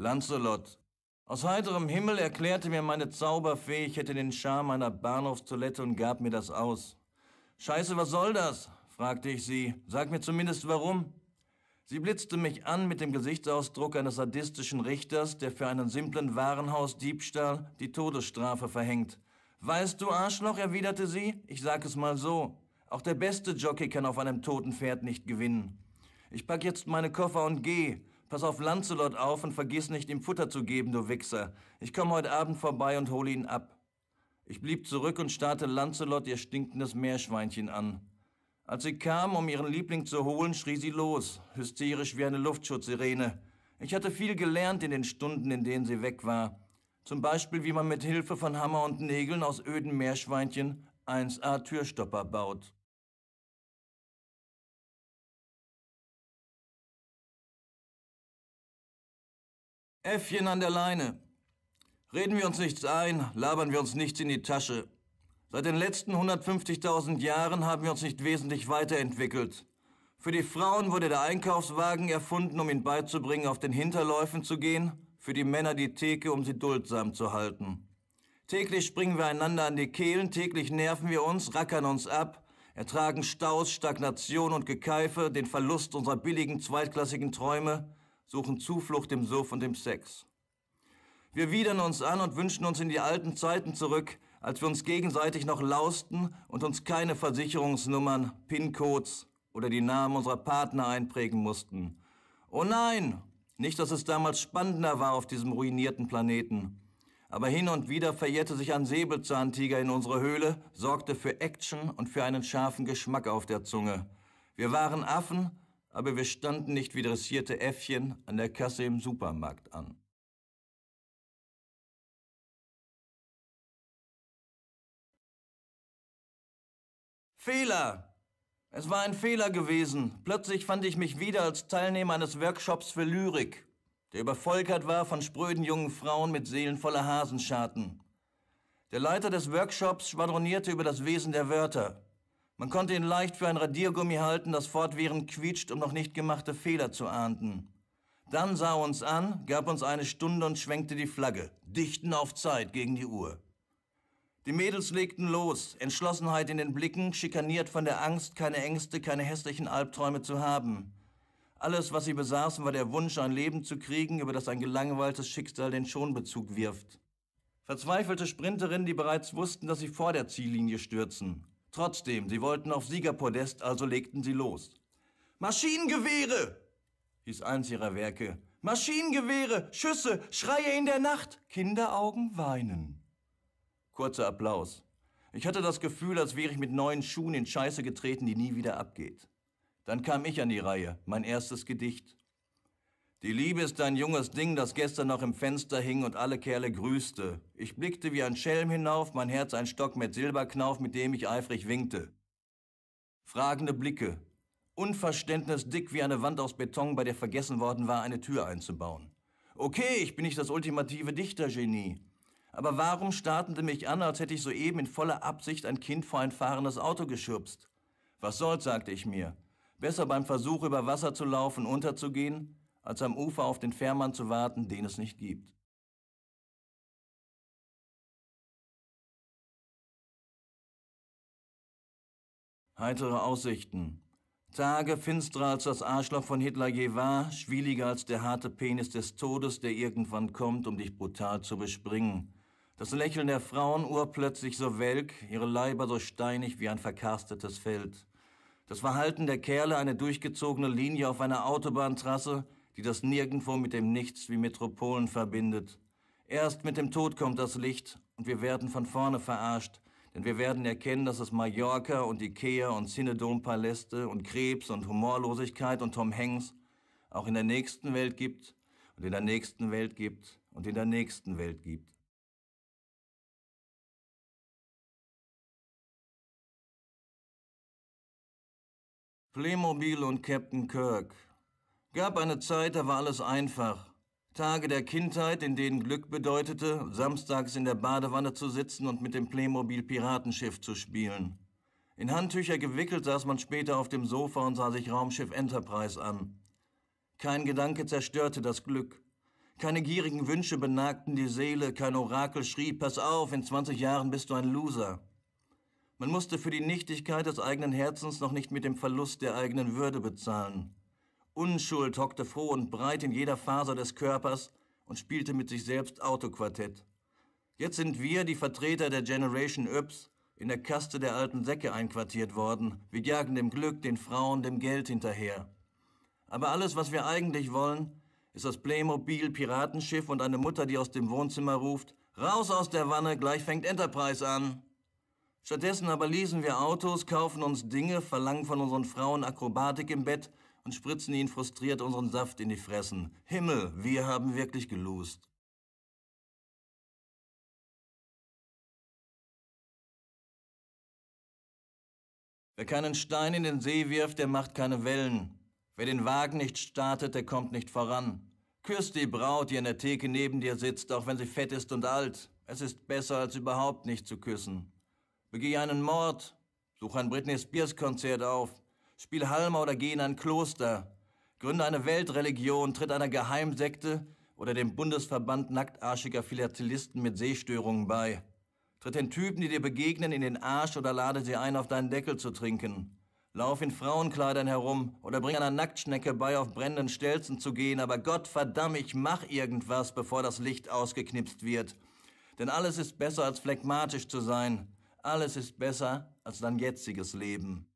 Lancelot, aus heiterem Himmel erklärte mir meine Zauberfee, ich hätte den Charme einer Bahnhofstoilette und gab mir das aus. Scheiße, was soll das? fragte ich sie. Sag mir zumindest warum. Sie blitzte mich an mit dem Gesichtsausdruck eines sadistischen Richters, der für einen simplen Warenhausdiebstahl die Todesstrafe verhängt. Weißt du, Arschloch, erwiderte sie, ich sag es mal so, auch der beste Jockey kann auf einem toten Pferd nicht gewinnen. Ich pack jetzt meine Koffer und geh, Pass auf Lancelot auf und vergiss nicht, ihm Futter zu geben, du Wichser. Ich komme heute Abend vorbei und hole ihn ab. Ich blieb zurück und starrte Lancelot ihr stinkendes Meerschweinchen an. Als sie kam, um ihren Liebling zu holen, schrie sie los, hysterisch wie eine Luftschutzsirene. Ich hatte viel gelernt in den Stunden, in denen sie weg war. Zum Beispiel, wie man mit Hilfe von Hammer und Nägeln aus öden Meerschweinchen 1A Türstopper baut. Äffchen an der Leine. Reden wir uns nichts ein, labern wir uns nichts in die Tasche. Seit den letzten 150.000 Jahren haben wir uns nicht wesentlich weiterentwickelt. Für die Frauen wurde der Einkaufswagen erfunden, um ihnen beizubringen, auf den Hinterläufen zu gehen, für die Männer die Theke, um sie duldsam zu halten. Täglich springen wir einander an die Kehlen, täglich nerven wir uns, rackern uns ab, ertragen Staus, Stagnation und Gekeife, den Verlust unserer billigen, zweitklassigen Träume, suchen Zuflucht im Suff und im Sex. Wir widern uns an und wünschen uns in die alten Zeiten zurück, als wir uns gegenseitig noch lausten und uns keine Versicherungsnummern, PIN-Codes oder die Namen unserer Partner einprägen mussten. Oh nein! Nicht, dass es damals spannender war auf diesem ruinierten Planeten. Aber hin und wieder verjährte sich ein Säbelzahntiger in unserer Höhle, sorgte für Action und für einen scharfen Geschmack auf der Zunge. Wir waren Affen, aber wir standen nicht wie dressierte Äffchen an der Kasse im Supermarkt an. Fehler! Es war ein Fehler gewesen. Plötzlich fand ich mich wieder als Teilnehmer eines Workshops für Lyrik, der übervolkert war von spröden jungen Frauen mit seelenvoller Hasenscharten. Der Leiter des Workshops schwadronierte über das Wesen der Wörter. Man konnte ihn leicht für ein Radiergummi halten, das fortwährend quietscht, um noch nicht gemachte Fehler zu ahnden. Dann sah er uns an, gab uns eine Stunde und schwenkte die Flagge. Dichten auf Zeit gegen die Uhr. Die Mädels legten los, Entschlossenheit in den Blicken, schikaniert von der Angst, keine Ängste, keine hässlichen Albträume zu haben. Alles, was sie besaßen, war der Wunsch, ein Leben zu kriegen, über das ein gelangweiltes Schicksal den Schonbezug wirft. Verzweifelte Sprinterinnen, die bereits wussten, dass sie vor der Ziellinie stürzen. Trotzdem, sie wollten auf Siegerpodest, also legten sie los. Maschinengewehre! hieß eins ihrer Werke. Maschinengewehre, Schüsse, Schreie in der Nacht, Kinderaugen weinen. Kurzer Applaus. Ich hatte das Gefühl, als wäre ich mit neuen Schuhen in Scheiße getreten, die nie wieder abgeht. Dann kam ich an die Reihe, mein erstes Gedicht. Die Liebe ist ein junges Ding, das gestern noch im Fenster hing und alle Kerle grüßte. Ich blickte wie ein Schelm hinauf, mein Herz ein Stock mit Silberknauf, mit dem ich eifrig winkte. Fragende Blicke. Unverständnis dick wie eine Wand aus Beton, bei der vergessen worden war, eine Tür einzubauen. Okay, ich bin nicht das ultimative Dichtergenie. Aber warum starrten sie mich an, als hätte ich soeben in voller Absicht ein Kind vor ein fahrendes Auto geschubst? Was soll's, sagte ich mir. Besser beim Versuch, über Wasser zu laufen, unterzugehen, als am Ufer auf den Fährmann zu warten, den es nicht gibt. Heitere Aussichten. Tage finsterer als das Arschloch von Hitler je war, schwieliger als der harte Penis des Todes, der irgendwann kommt, um dich brutal zu bespringen. Das Lächeln der Frauen urplötzlich so welk, ihre Leiber so steinig wie ein verkarstetes Feld. Das Verhalten der Kerle eine durchgezogene Linie auf einer Autobahntrasse, die das nirgendwo mit dem Nichts wie Metropolen verbindet. Erst mit dem Tod kommt das Licht und wir werden von vorne verarscht, denn wir werden erkennen, dass es Mallorca und Ikea und Cinedom-Paläste und Krebs und Humorlosigkeit und Tom Hanks auch in der nächsten Welt gibt und in der nächsten Welt gibt und in der nächsten Welt gibt. Playmobil und Captain Kirk Gab eine Zeit, da war alles einfach. Tage der Kindheit, in denen Glück bedeutete, samstags in der Badewanne zu sitzen und mit dem Playmobil Piratenschiff zu spielen. In Handtücher gewickelt saß man später auf dem Sofa und sah sich Raumschiff Enterprise an. Kein Gedanke zerstörte das Glück. Keine gierigen Wünsche benagten die Seele, kein Orakel schrie, pass auf, in 20 Jahren bist du ein Loser. Man musste für die Nichtigkeit des eigenen Herzens noch nicht mit dem Verlust der eigenen Würde bezahlen. Unschuld hockte froh und breit in jeder Faser des Körpers und spielte mit sich selbst Autoquartett. Jetzt sind wir, die Vertreter der Generation Yps, in der Kaste der alten Säcke einquartiert worden. Wir jagen dem Glück, den Frauen, dem Geld hinterher. Aber alles, was wir eigentlich wollen, ist das Playmobil Piratenschiff und eine Mutter, die aus dem Wohnzimmer ruft, raus aus der Wanne, gleich fängt Enterprise an. Stattdessen aber leasen wir Autos, kaufen uns Dinge, verlangen von unseren Frauen Akrobatik im Bett und spritzen ihn frustriert unseren Saft in die Fressen. Himmel, wir haben wirklich gelust. Wer keinen Stein in den See wirft, der macht keine Wellen. Wer den Wagen nicht startet, der kommt nicht voran. Küss die Braut, die an der Theke neben dir sitzt, auch wenn sie fett ist und alt. Es ist besser, als überhaupt nicht zu küssen. Begeh einen Mord, such ein Britney Spears Konzert auf, Spiel Halma oder geh in ein Kloster. Gründe eine Weltreligion, tritt einer Geheimsekte oder dem Bundesverband nacktarschiger Philatelisten mit Sehstörungen bei. Tritt den Typen, die dir begegnen, in den Arsch oder lade sie ein, auf deinen Deckel zu trinken. Lauf in Frauenkleidern herum oder bring einer Nacktschnecke bei, auf brennenden Stelzen zu gehen, aber Gott verdamm, ich mach irgendwas, bevor das Licht ausgeknipst wird. Denn alles ist besser, als phlegmatisch zu sein. Alles ist besser, als dein jetziges Leben.